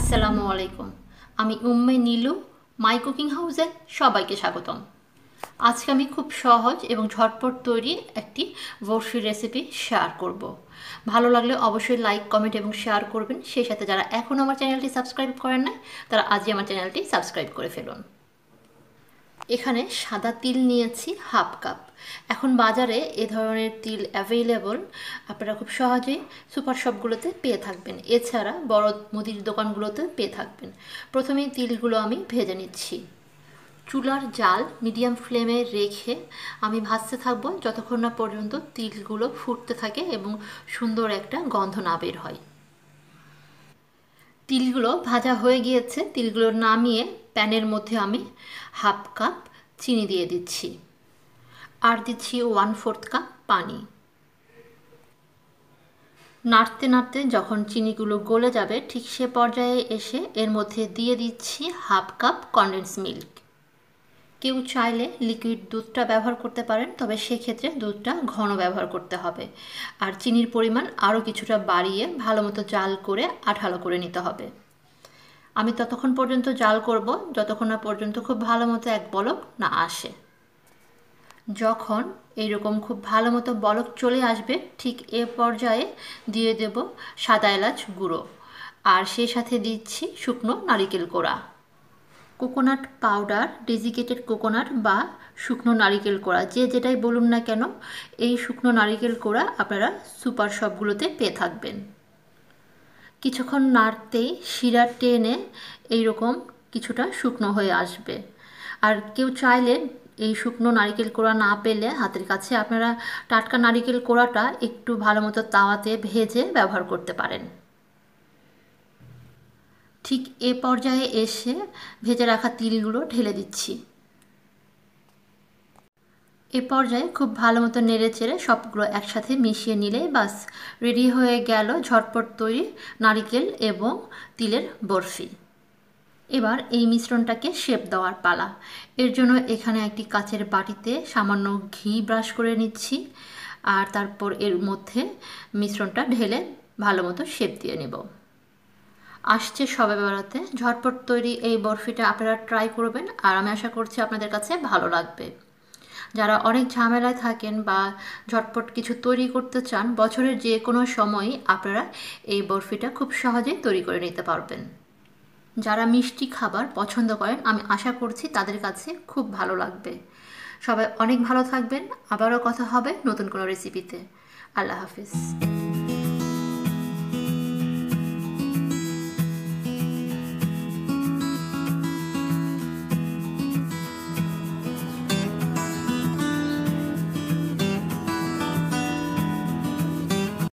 আসসালামু আলাইকুম আমি উম্মে নীলু মাই কুকিং হাউসে সবাইকে স্বাগতম আজকে আমি খুব সহজ এবং ঝটপট তৈরি একটি বর্ষি রেসিপি শেয়ার করব। ভালো লাগলে অবশ্যই লাইক কমেন্ট এবং শেয়ার করবেন সেই সাথে যারা এখন আমার চ্যানেলটি সাবস্ক্রাইব করেন নাই তারা আজই আমার চ্যানেলটি সাবস্ক্রাইব করে ফেলুন এখানে সাদা তিল নিয়েছি হাফ কাপ এখন বাজারে এ ধরনের তিল অ্যাভেলেবল আপনারা খুব সহজেই সুপার শপগুলোতে পেয়ে থাকবেন এছাড়া বড় মুদির দোকানগুলোতে পেয়ে থাকবেন প্রথমেই তিলগুলো আমি ভেজে নিচ্ছি চুলার জাল মিডিয়াম ফ্লেমে রেখে আমি ভাজতে থাকবো যতক্ষণ না পর্যন্ত তিলগুলো ফুটতে থাকে এবং সুন্দর একটা গন্ধ না বের হয় তিলগুলো ভাজা হয়ে গিয়েছে তিলগুলো নামিয়ে প্যানের মধ্যে আমি হাফ কাপ চিনি দিয়ে দিচ্ছি আর দিচ্ছি ওয়ান ফোর্থ কাপ পানি নাড়তে নাড়তে যখন চিনিগুলো গলে যাবে ঠিক সে পর্যায়ে এসে এর মধ্যে দিয়ে দিচ্ছি হাফ কাপ কন্ডেন্স মিল্ক কেউ চাইলে লিকুইড দুধটা ব্যবহার করতে পারেন তবে সেক্ষেত্রে দুধটা ঘন ব্যবহার করতে হবে আর চিনির পরিমাণ আরও কিছুটা বাড়িয়ে ভালো মতো জাল করে আঠালো করে নিতে হবে আমি ততক্ষণ পর্যন্ত জাল করব যতক্ষণ না পর্যন্ত খুব ভালো মতো এক বলক না আসে যখন এইরকম খুব ভালো মতো বলক চলে আসবে ঠিক এ পর্যায়ে দিয়ে দেব সাদা এলাচ গুঁড়ো আর সেই সাথে দিচ্ছি শুকনো নারিকেল কোড়া কোকোনাট পাউডার ডেজিকেটেড কোকোনাট বা শুকনো নারিকেল কোড়া যে যেটাই বলুন না কেন এই শুকনো নারিকেল কোড়া আপনারা সুপার শপগুলোতে পেয়ে থাকবেন কিছুক্ষণ নাড়তেই শিরা টেনে এইরকম কিছুটা শুকনো হয়ে আসবে আর কেউ চাইলে এই শুকনো নারিকেল কোড়া না পেলে হাতের কাছে আপনারা টাটকা নারিকেল কোড়াটা একটু ভালো মতো তাওয়াতে ভেজে ব্যবহার করতে পারেন ঠিক এ পর্যায়ে এসে ভেজে রাখা তিলগুলো ঢেলে দিচ্ছি এ পর্যায়ে খুব ভালো মতো নেড়ে চেড়ে সবগুলো একসাথে মিশিয়ে নিলেই বাস রেডি হয়ে গেল ঝটপট তৈরি নারিকেল এবং তিলের বরফি এবার এই মিশ্রণটাকে শেপ দেওয়ার পালা এর জন্য এখানে একটি কাচের বাটিতে সামান্য ঘি ব্রাশ করে নিচ্ছি আর তারপর এর মধ্যে মিশ্রণটা ঢেলে ভালো মতো শেপ দিয়ে নেব আসছে সবে বেড়াতে ঝটপট তৈরি এই বরফিটা আপনারা ট্রাই করবেন আর আমি আশা করছি আপনাদের কাছে ভালো লাগবে যারা অনেক ঝামেলায় থাকেন বা ঝটপট কিছু তৈরি করতে চান বছরের যে কোনো সময়ই আপনারা এই বরফিটা খুব সহজেই তৈরি করে নিতে পারবেন যারা মিষ্টি খাবার পছন্দ করেন আমি আশা করছি তাদের কাছে খুব ভালো লাগবে সবাই অনেক ভালো থাকবেন আবারও কথা হবে নতুন কোনো রেসিপিতে আল্লাহ হাফিজ